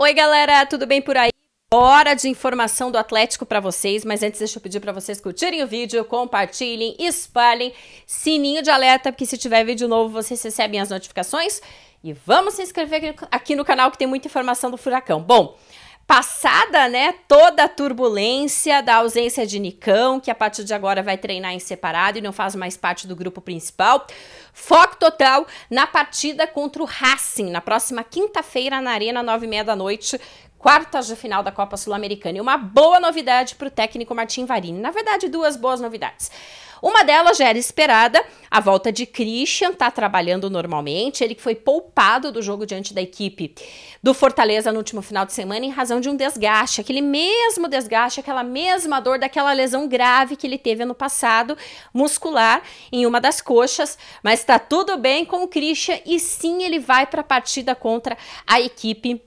Oi, galera, tudo bem por aí? Hora de informação do Atlético para vocês, mas antes deixa eu pedir para vocês curtirem o vídeo, compartilhem, espalhem, sininho de alerta, porque se tiver vídeo novo vocês recebem as notificações. E vamos se inscrever aqui no canal que tem muita informação do Furacão. Bom, Passada, né, toda a turbulência da ausência de Nicão, que a partir de agora vai treinar em separado e não faz mais parte do grupo principal, foco total na partida contra o Racing, na próxima quinta-feira na Arena, nove e meia da noite, quartas de final da Copa Sul-Americana. E uma boa novidade para o técnico Martim Varini. Na verdade, duas boas novidades. Uma delas já era esperada, a volta de Christian está trabalhando normalmente, ele que foi poupado do jogo diante da equipe do Fortaleza no último final de semana em razão de um desgaste, aquele mesmo desgaste, aquela mesma dor daquela lesão grave que ele teve ano passado, muscular em uma das coxas, mas está tudo bem com o Christian e sim ele vai para a partida contra a equipe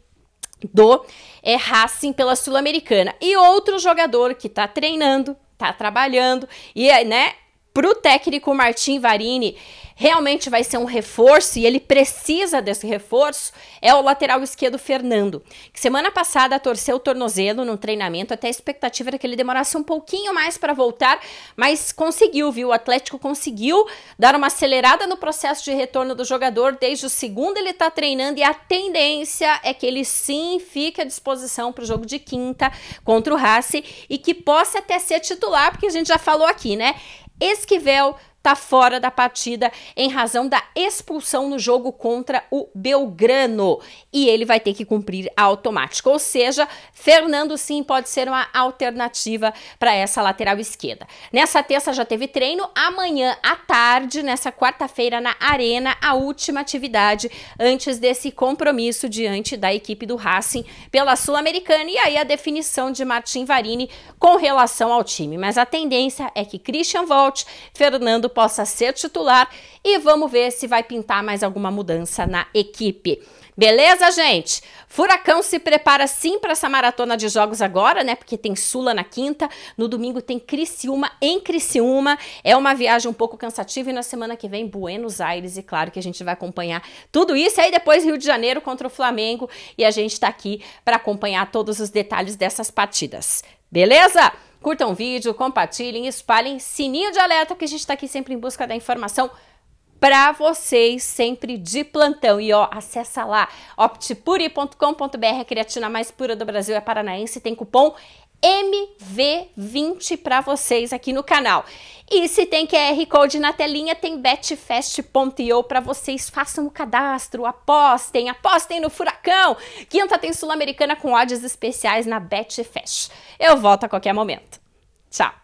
do é, Racing pela Sul-Americana. E outro jogador que está treinando, está trabalhando e eh, né, para o técnico Martim Varini realmente vai ser um reforço e ele precisa desse reforço é o lateral esquerdo Fernando, que semana passada torceu o tornozelo no treinamento, até a expectativa era que ele demorasse um pouquinho mais para voltar, mas conseguiu, viu? O Atlético conseguiu dar uma acelerada no processo de retorno do jogador, desde o segundo ele está treinando e a tendência é que ele sim fique à disposição para o jogo de quinta contra o Racing e que possa até ser titular, porque a gente já falou aqui, né? Esquivel tá fora da partida em razão da expulsão no jogo contra o Belgrano e ele vai ter que cumprir automático. Ou seja, Fernando sim pode ser uma alternativa para essa lateral esquerda. Nessa terça já teve treino, amanhã à tarde, nessa quarta-feira na Arena, a última atividade antes desse compromisso diante da equipe do Racing pela Sul-Americana e aí a definição de Martin Varini com relação ao time. Mas a tendência é que Christian volte, Fernando possa ser titular e vamos ver se vai pintar mais alguma mudança na equipe. Beleza, gente? Furacão se prepara sim para essa maratona de jogos agora, né? Porque tem Sula na quinta, no domingo tem Criciúma em Criciúma. É uma viagem um pouco cansativa e na semana que vem Buenos Aires e claro que a gente vai acompanhar tudo isso. E aí depois Rio de Janeiro contra o Flamengo e a gente está aqui para acompanhar todos os detalhes dessas partidas. Beleza? Curtam o vídeo, compartilhem, espalhem. Sininho de alerta que a gente está aqui sempre em busca da informação para vocês, sempre de plantão. E ó, acessa lá optipuri.com.br, a creatina mais pura do Brasil é paranaense, tem cupom MV20 para vocês aqui no canal. E se tem QR Code na telinha, tem betfest.io para vocês. Façam o cadastro, apostem, apostem no furacão. Quinta tem Sul-Americana com odds especiais na Betfest. Eu volto a qualquer momento. Tchau.